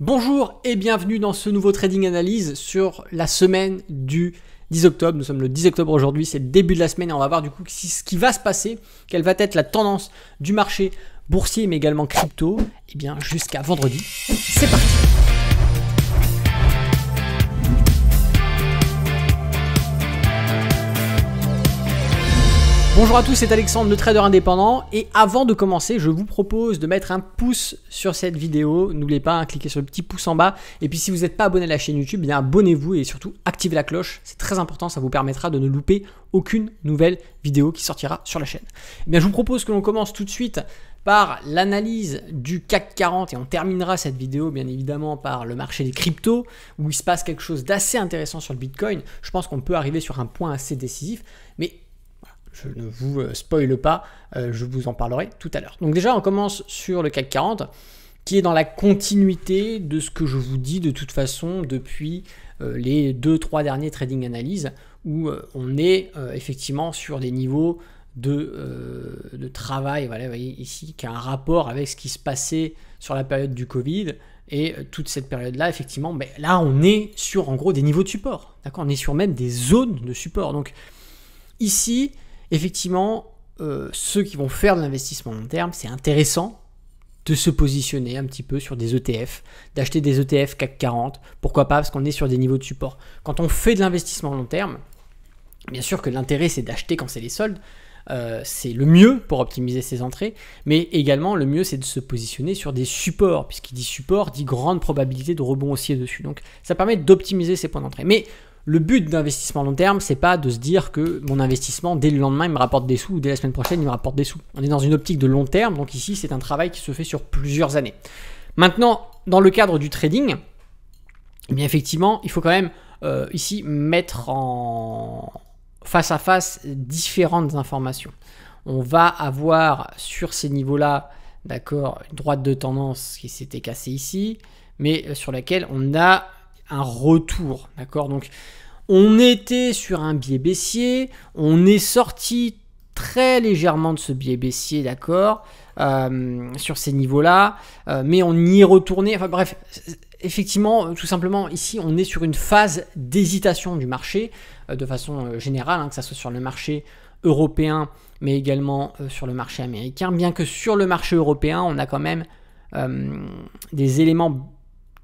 Bonjour et bienvenue dans ce nouveau Trading Analyse sur la semaine du 10 octobre. Nous sommes le 10 octobre aujourd'hui, c'est le début de la semaine et on va voir du coup ce qui va se passer, quelle va être la tendance du marché boursier mais également crypto, et eh bien jusqu'à vendredi. C'est parti Bonjour à tous, c'est Alexandre, le trader indépendant. Et avant de commencer, je vous propose de mettre un pouce sur cette vidéo. N'oubliez pas, hein, cliquez sur le petit pouce en bas. Et puis si vous n'êtes pas abonné à la chaîne YouTube, eh bien abonnez-vous et surtout activez la cloche. C'est très important, ça vous permettra de ne louper aucune nouvelle vidéo qui sortira sur la chaîne. Eh bien, je vous propose que l'on commence tout de suite par l'analyse du CAC 40 et on terminera cette vidéo bien évidemment par le marché des cryptos où il se passe quelque chose d'assez intéressant sur le Bitcoin. Je pense qu'on peut arriver sur un point assez décisif, mais je ne vous euh, spoile pas, euh, je vous en parlerai tout à l'heure. Donc déjà, on commence sur le CAC 40, qui est dans la continuité de ce que je vous dis de toute façon depuis euh, les deux, trois derniers trading analyses, où on est effectivement sur des niveaux de, travail, vous voyez ici, qui a un rapport avec ce qui se passait sur la période du Covid, et toute cette période-là, effectivement, ben, là, on est sur en gros des niveaux de support. D'accord On est sur même des zones de support. Donc ici, effectivement, euh, ceux qui vont faire de l'investissement long terme, c'est intéressant de se positionner un petit peu sur des ETF, d'acheter des ETF CAC 40, pourquoi pas, parce qu'on est sur des niveaux de support. Quand on fait de l'investissement long terme, bien sûr que l'intérêt c'est d'acheter quand c'est les soldes, euh, c'est le mieux pour optimiser ses entrées, mais également le mieux c'est de se positionner sur des supports, puisqu'il dit support, dit grande probabilité de rebond aussi dessus. Donc ça permet d'optimiser ses points d'entrée. Mais le but d'investissement long terme, c'est pas de se dire que mon investissement dès le lendemain il me rapporte des sous ou dès la semaine prochaine il me rapporte des sous. On est dans une optique de long terme, donc ici c'est un travail qui se fait sur plusieurs années. Maintenant, dans le cadre du trading, eh bien effectivement, il faut quand même euh, ici mettre en face à face différentes informations. On va avoir sur ces niveaux-là, d'accord, une droite de tendance qui s'était cassée ici, mais euh, sur laquelle on a un retour, d'accord Donc, on était sur un biais baissier, on est sorti très légèrement de ce biais baissier, d'accord euh, sur ces niveaux-là, euh, mais on y est Enfin bref, effectivement, tout simplement, ici, on est sur une phase d'hésitation du marché, euh, de façon générale, hein, que ce soit sur le marché européen, mais également sur le marché américain, bien que sur le marché européen, on a quand même des éléments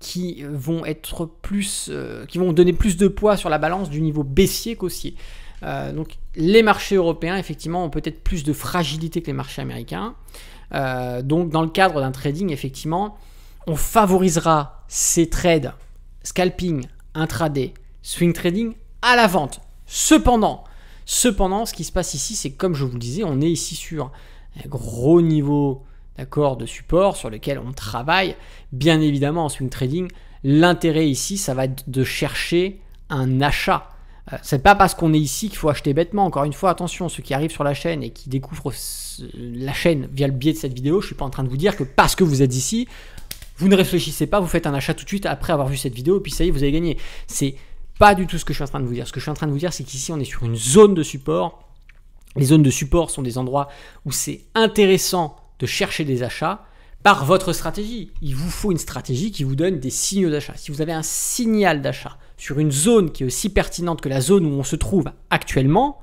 qui vont être plus, euh, qui vont donner plus de poids sur la balance du niveau baissier qu'haussier. Euh, donc les marchés européens effectivement ont peut-être plus de fragilité que les marchés américains. Euh, donc dans le cadre d'un trading effectivement, on favorisera ces trades scalping, intraday, swing trading à la vente. Cependant, cependant, ce qui se passe ici, c'est comme je vous le disais, on est ici sur un gros niveau d'accord, de support sur lequel on travaille. Bien évidemment, en swing trading, l'intérêt ici, ça va être de chercher un achat. Euh, c'est pas parce qu'on est ici qu'il faut acheter bêtement. Encore une fois, attention, ceux qui arrivent sur la chaîne et qui découvrent la chaîne via le biais de cette vidéo, je suis pas en train de vous dire que parce que vous êtes ici, vous ne réfléchissez pas, vous faites un achat tout de suite après avoir vu cette vidéo, puis ça y est, vous avez gagné. C'est pas du tout ce que je suis en train de vous dire. Ce que je suis en train de vous dire, c'est qu'ici, on est sur une zone de support. Les zones de support sont des endroits où c'est intéressant de chercher des achats par votre stratégie. Il vous faut une stratégie qui vous donne des signaux d'achat. Si vous avez un signal d'achat sur une zone qui est aussi pertinente que la zone où on se trouve actuellement,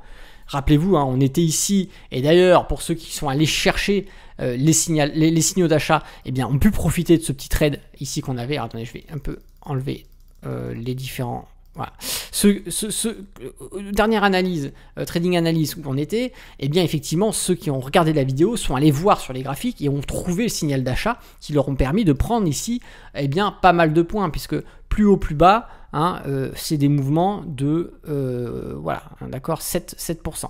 rappelez-vous, hein, on était ici, et d'ailleurs, pour ceux qui sont allés chercher euh, les, les, signaux d'achat, eh bien, on pu profiter de ce petit trade ici qu'on avait. attendez, je vais un peu enlever euh, les différents voilà. Ce, ce, euh, dernière analyse, euh, trading analyse où on était, eh bien effectivement, ceux qui ont regardé la vidéo sont allés voir sur les graphiques et ont trouvé le signal d'achat qui leur ont permis de prendre ici eh bien, pas mal de points, puisque plus haut, plus bas, hein, euh, c'est des mouvements de voilà, hein, d'accord, 7, 7%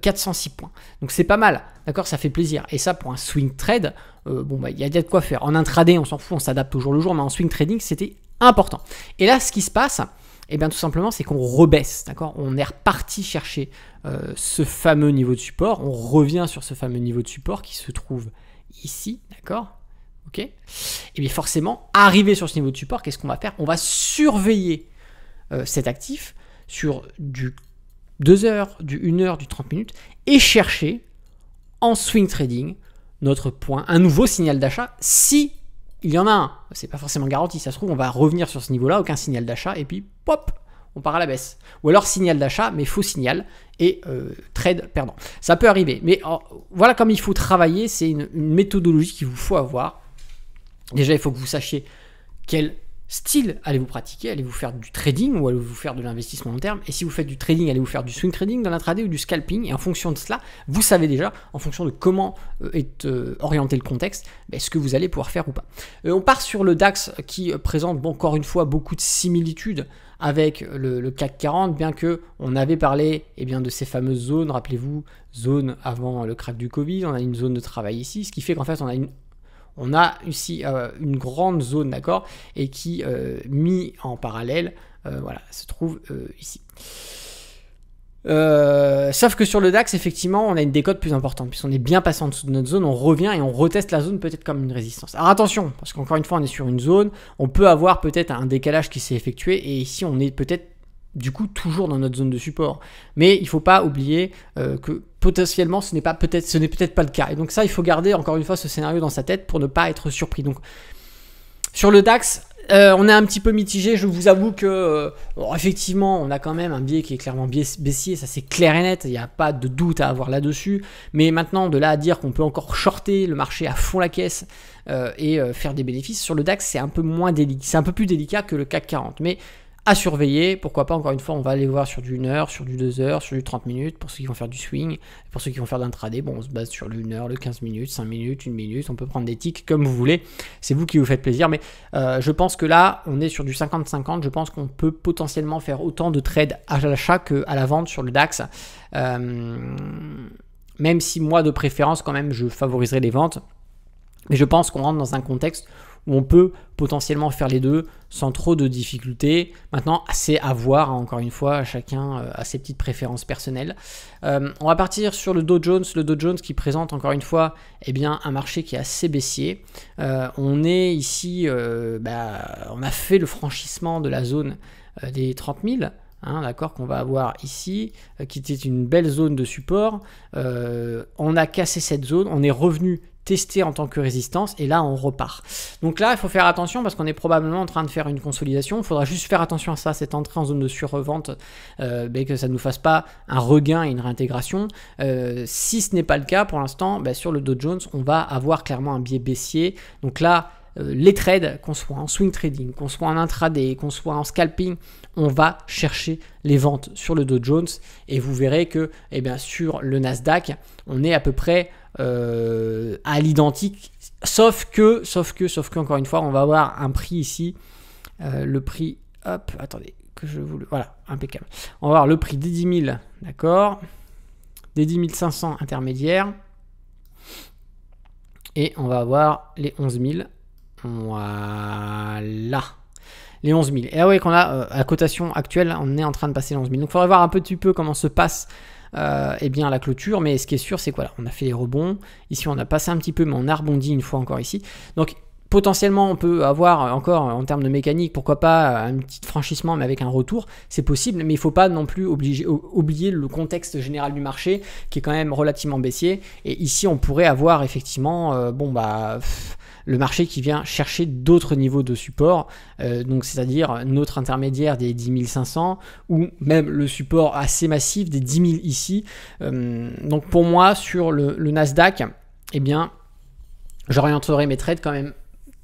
406 points. Donc c'est pas mal, d'accord, ça fait plaisir. Et ça pour un swing trade, bon bah il y, y a de quoi faire. En intraday, on s'en fout, on s'adapte au jour le jour, mais en swing trading, c'était important. Et là, ce qui se passe, et eh bien tout simplement, c'est qu'on rebaisse, d'accord On est reparti chercher euh, ce fameux niveau de support, on revient sur ce fameux niveau de support qui se trouve ici, d'accord Ok Et eh bien forcément, arrivé sur ce niveau de support, qu'est-ce qu'on va faire On va surveiller euh, cet actif sur du 2 heures, du 1 heure, du 30 minutes, et chercher en swing trading notre point, un nouveau signal d'achat si il y en a un. C'est pas forcément garanti. Ça se trouve, on va revenir sur ce niveau-là, aucun signal d'achat, et puis pop, on part à la baisse. Ou alors signal d'achat, mais faux signal, et euh, trade perdant. Ça peut arriver. Mais oh, voilà comme il faut travailler. C'est une méthodologie qu'il vous faut avoir. Déjà, il faut que vous sachiez quel Style, allez vous pratiquer, allez vous faire du trading ou allez vous faire de l'investissement long terme. Et si vous faites du trading, allez vous faire du swing trading, dans l'intraday ou du scalping. Et en fonction de cela, vous savez déjà, en fonction de comment euh, est euh, orienté le contexte, ben, ce que vous allez pouvoir faire ou pas. Euh, on part sur le DAX qui présente encore une fois beaucoup de similitudes avec le, CAC 40, bien que on avait parlé et eh bien, de ces fameuses zones, rappelez-vous, zone avant le crack du Covid, on a une zone de travail ici, ce qui fait qu'en fait on a une on a ici euh, une grande zone, d'accord Et qui, euh, mis en parallèle, euh, voilà, se trouve ici. sauf que sur le DAX, effectivement, on a une décote plus importante. Puisqu'on est bien passé en dessous de notre zone, on revient et on reteste la zone peut-être comme une résistance. Alors attention, parce qu'encore une fois, on est sur une zone, on peut avoir peut-être un décalage qui s'est effectué, et ici, on est peut-être du coup toujours dans notre zone de support. Mais il ne faut pas oublier que potentiellement ce n'est pas peut-être ce n'est peut-être pas le cas. Et donc ça, il faut garder encore une fois ce scénario dans sa tête pour ne pas être surpris. Donc sur le DAX, euh, on est un petit peu mitigé. Je vous avoue que euh, effectivement, on a quand même un biais qui est clairement baissier. Ça c'est clair et net. Il n'y a pas de doute à avoir là-dessus. Mais maintenant, de là à dire qu'on peut encore shorter le marché à fond la caisse euh, et faire des bénéfices sur le DAX, c'est un peu moins délicat. C'est un peu plus délicat que le CAC 40. Mais à surveiller. Pourquoi pas, encore une fois, on va aller voir sur du 1 heure, sur du 2 heures, sur du 30 minutes, pour ceux qui vont faire du swing, pour ceux qui vont faire d'intraday, bon, on se base sur le 1 heure, le 15 minutes, 5 minutes, 1 minute, on peut prendre des tics comme vous voulez, c'est vous qui vous faites plaisir, mais euh, je pense que là, on est sur du 50-50, je pense qu'on peut potentiellement faire autant de trades à l'achat que à la vente sur le DAX. Euh, même si moi, de préférence, quand même, je favoriserai les ventes, mais je pense qu'on rentre dans un contexte on peut potentiellement faire les deux sans trop de difficultés. Maintenant, c'est à voir, hein, encore une fois, chacun à euh, a ses petites préférences personnelles. Euh, on va partir sur le Dow Jones, le Dow Jones qui présente encore une fois eh bien, un marché qui est assez baissier. Euh, on est ici, bah, on a fait le franchissement de la zone des 30 000. Hein, d'accord, qu'on va avoir ici, qui était une belle zone de support. on a cassé cette zone, on est revenu tester en tant que résistance et là on repart. Donc là il faut faire attention parce qu'on est probablement en train de faire une consolidation, il faudra juste faire attention à ça, cette entrée en zone de survente, euh, mais ben, que ça ne nous fasse pas un regain et une réintégration. Euh, si ce n'est pas le cas pour l'instant, ben, sur le Dow Jones on va avoir clairement un biais baissier. Donc là euh, les trades, qu'on soit en swing trading, qu'on soit en intraday, qu'on soit en scalping, on va chercher les ventes sur le Dow Jones et vous verrez que eh bien, sur le Nasdaq, on est à peu près euh, à l'identique, sauf que, sauf que, sauf que, encore une fois, on va avoir un prix ici, euh, le prix, hop, attendez, que je vous voilà, impeccable. On va avoir le prix des 10 000, d'accord, des 10 500 intermédiaires, et on va avoir les 11 000 voilà. Les 11 000. Et ah ouais, qu'on a la cotation actuelle, on est en train de passer les 11 000. Donc il faudrait voir un petit peu comment se passe euh, eh bien, la clôture. Mais ce qui est sûr, c'est quoi On a fait les rebonds. Ici, on a passé un petit peu, mais on a rebondi une fois encore ici. Donc potentiellement on peut avoir encore en termes de mécanique, pourquoi pas un petit franchissement mais avec un retour, c'est possible, mais il ne faut pas non plus oublier le contexte général du marché qui est quand même relativement baissier. Et ici on pourrait avoir effectivement, euh, bon bah... le marché qui vient chercher d'autres niveaux de support, euh, donc c'est-à-dire notre intermédiaire des 10 500 ou même le support assez massif des 10 000 ici. Euh, donc pour moi sur le, Nasdaq, eh bien j'orienterai mes trades quand même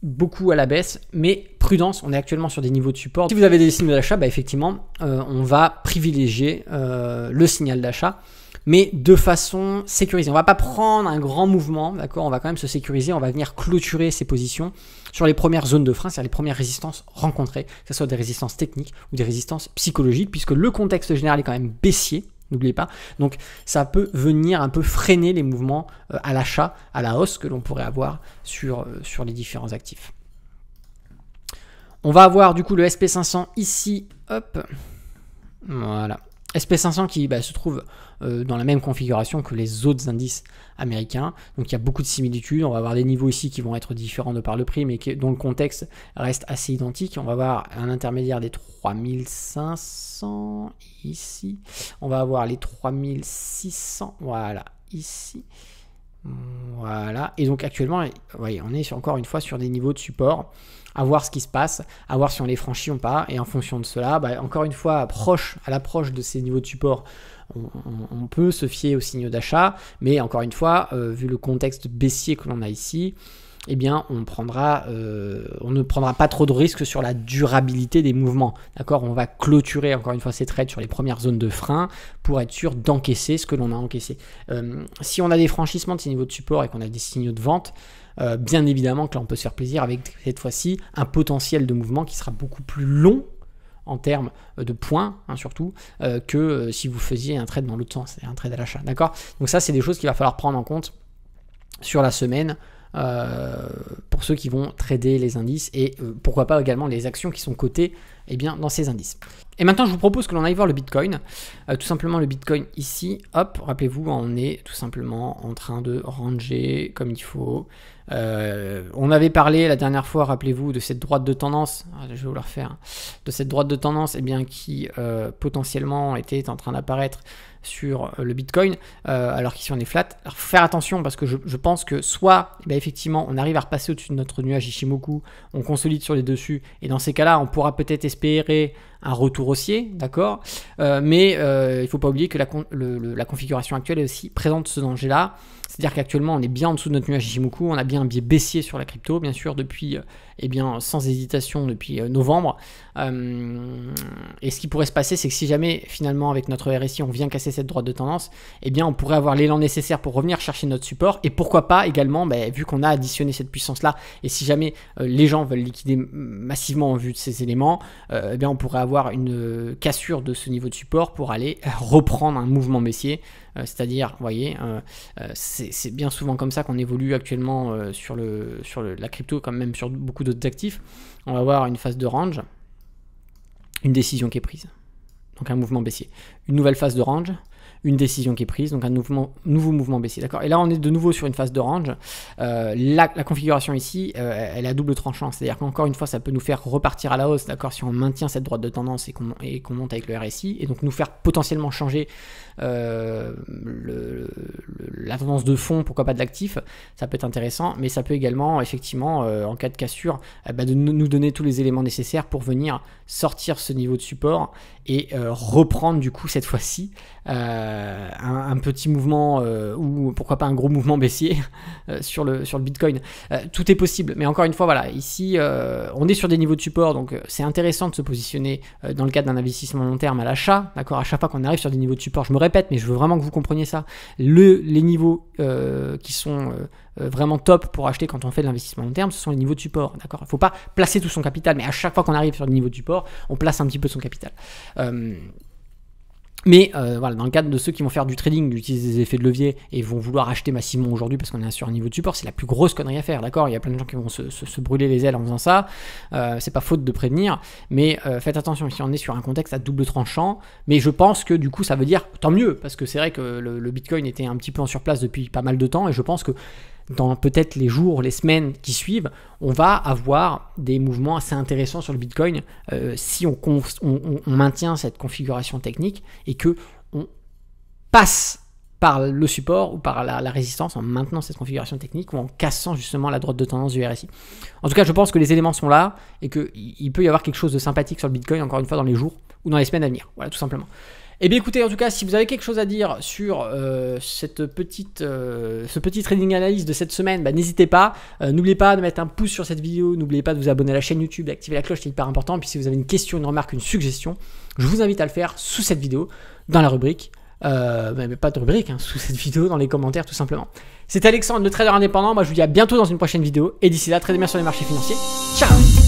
beaucoup à la baisse, mais prudence, on est actuellement sur des niveaux de support. Si vous avez des signes d'achat, bah effectivement, euh, on va privilégier euh, le signal d'achat, mais de façon sécurisée. On va pas prendre un grand mouvement, d'accord On va quand même se sécuriser, on va venir clôturer ses positions sur les premières zones de frein, c'est-à-dire les premières résistances rencontrées, que ce soit des résistances techniques ou des résistances psychologiques, puisque le contexte général est quand même baissier, N'oubliez pas. Donc ça peut venir un peu freiner les mouvements euh, à l'achat, à la hausse que l'on pourrait avoir sur, euh, sur les différents actifs. On va avoir du coup le SP500 ici. Hop. Voilà. SP500 qui bah, se trouve euh, dans la même configuration que les autres indices américains. Donc il y a beaucoup de similitudes. On va avoir des niveaux ici qui vont être différents de par le prix, mais dont le contexte reste assez identique. On va avoir un intermédiaire des 3500 ici. On va avoir les 3600, voilà, ici. Voilà. Et donc actuellement, on est encore une fois sur des niveaux de support, à voir ce qui se passe, à voir si on les franchit ou pas. Et en fonction de cela, bah, encore une fois, à l'approche de ces niveaux de support, on, peut se fier aux signaux d'achat. Mais encore une fois, euh, vu le contexte baissier que l'on a ici, eh bien, on, prendra, euh, on ne prendra pas trop de risques sur la durabilité des mouvements. D'accord On va clôturer encore une fois ces trades sur les premières zones de frein pour être sûr d'encaisser ce que l'on a encaissé. Euh, si on a des franchissements de ces niveaux de support et qu'on a des signaux de vente, euh, bien évidemment que là on peut se faire plaisir avec cette fois-ci un potentiel de mouvement qui sera beaucoup plus long en termes de points, hein, surtout, que si vous faisiez un trade dans l'autre sens, un trade à l'achat. D'accord Donc ça, c'est des choses qu'il va falloir prendre en compte sur la semaine euh, pour ceux qui vont trader les indices et euh, pourquoi pas également les actions qui sont cotées eh bien, dans ces indices. Et maintenant, je vous propose que l'on aille voir le Bitcoin. Euh, tout simplement, le Bitcoin ici, hop, rappelez-vous, on est tout simplement en train de ranger comme il faut. on avait parlé la dernière fois, rappelez-vous, de cette droite de tendance, ah, je vais vous la refaire, de cette droite de tendance et eh bien, qui potentiellement était en train d'apparaître sur euh, le Bitcoin, euh, alors qu'ici on est flat. Alors faire attention parce que je, pense que soit eh ben, effectivement on arrive à repasser au-dessus de notre nuage Ishimoku, on consolide sur les dessus, et dans ces cas-là on pourra peut-être espérer un retour haussier, d'accord euh, Mais il ne faut pas oublier que la, la configuration actuelle est aussi présente ce danger-là. C'est-à-dire qu'actuellement, on est bien en dessous de notre nuage Ishimoku, on a bien un biais baissier sur la crypto, bien sûr, depuis, eh bien, sans hésitation, depuis novembre. et ce qui pourrait se passer, c'est que si jamais, finalement, avec notre RSI, on vient casser cette droite de tendance, eh bien on pourrait avoir l'élan nécessaire pour revenir chercher notre support et pourquoi pas également, bah, vu qu'on a additionné cette puissance là et si jamais euh, les gens veulent liquider massivement en vue de ces éléments, euh, eh bien on pourrait avoir une euh, cassure de ce niveau de support pour aller reprendre un mouvement baissier. c'est-à-dire, vous voyez, c'est bien souvent comme ça qu'on évolue actuellement sur, le, sur la crypto, comme même sur beaucoup d'autres actifs. On va avoir une phase de range, une décision qui est prise donc un mouvement baissier. Une nouvelle phase de range, une décision qui est prise, donc un nouveau mouvement baissier. D'accord Et là, on est de nouveau sur une phase de range. Euh, la, configuration ici, euh, elle a double tranchant. C'est-à-dire qu'encore une fois, ça peut nous faire repartir à la hausse, d'accord, si on maintient cette droite de tendance et qu'on monte avec le RSI, et donc nous faire potentiellement changer euh, la tendance de fond, pourquoi pas de l'actif. Ça peut être intéressant, mais ça peut également, effectivement, en cas de cassure, eh ben, de nous donner tous les éléments nécessaires pour venir sortir ce niveau de support et reprendre du coup cette fois-ci. Euh, un, petit mouvement euh, ou pourquoi pas un gros mouvement baissier euh, sur, le, sur le Bitcoin. tout est possible, mais encore une fois, voilà, ici on est sur des niveaux de support, donc c'est intéressant de se positionner dans le cadre d'un investissement long terme à l'achat, d'accord À chaque fois qu'on arrive sur des niveaux de support, je me répète, mais je veux vraiment que vous compreniez ça. Le, les niveaux qui sont vraiment top pour acheter quand on fait de l'investissement long terme, ce sont les niveaux de support. D'accord Il faut pas placer tout son capital, mais à chaque fois qu'on arrive sur le niveau de support, on place un petit peu son capital. Mais euh, voilà, dans le cadre de ceux qui vont faire du trading, d'utiliser des effets de levier et vont vouloir acheter massivement aujourd'hui parce qu'on est sur un niveau de support, c'est la plus grosse connerie à faire, d'accord Il y a plein de gens qui vont se, brûler les ailes en faisant ça. Euh, c'est pas faute de prévenir, mais euh, faites attention si on est sur un contexte à double tranchant. Mais je pense que du coup, ça veut dire tant mieux parce que c'est vrai que le, le Bitcoin était un petit peu en surplace depuis pas mal de temps et je pense que dans peut-être les jours, les semaines qui suivent, on va avoir des mouvements assez intéressants sur le Bitcoin euh, si on, on, maintient cette configuration technique et que on passe par le support ou par la, la, résistance en maintenant cette configuration technique ou en cassant justement la droite de tendance du RSI. En tout cas, je pense que les éléments sont là et qu'il peut y avoir quelque chose de sympathique sur le Bitcoin, encore une fois, dans les jours ou dans les semaines à venir. Voilà, tout simplement. Eh bien écoutez, en tout cas, si vous avez quelque chose à dire sur euh, cette petite, euh, ce petit trading analyse de cette semaine, bah, n'hésitez pas. Euh, n'oubliez pas de mettre un pouce sur cette vidéo, n'oubliez pas de vous abonner à la chaîne YouTube, d'activer la cloche, c'est hyper important. Et puis si vous avez une question, une remarque, une suggestion, je vous invite à le faire sous cette vidéo, dans la rubrique. mais bah, pas de rubrique, hein, sous cette vidéo, dans les commentaires tout simplement. C'était Alexandre, le trader indépendant. Moi je vous dis à bientôt dans une prochaine vidéo. Et d'ici là, tradez bien sur les marchés financiers. Ciao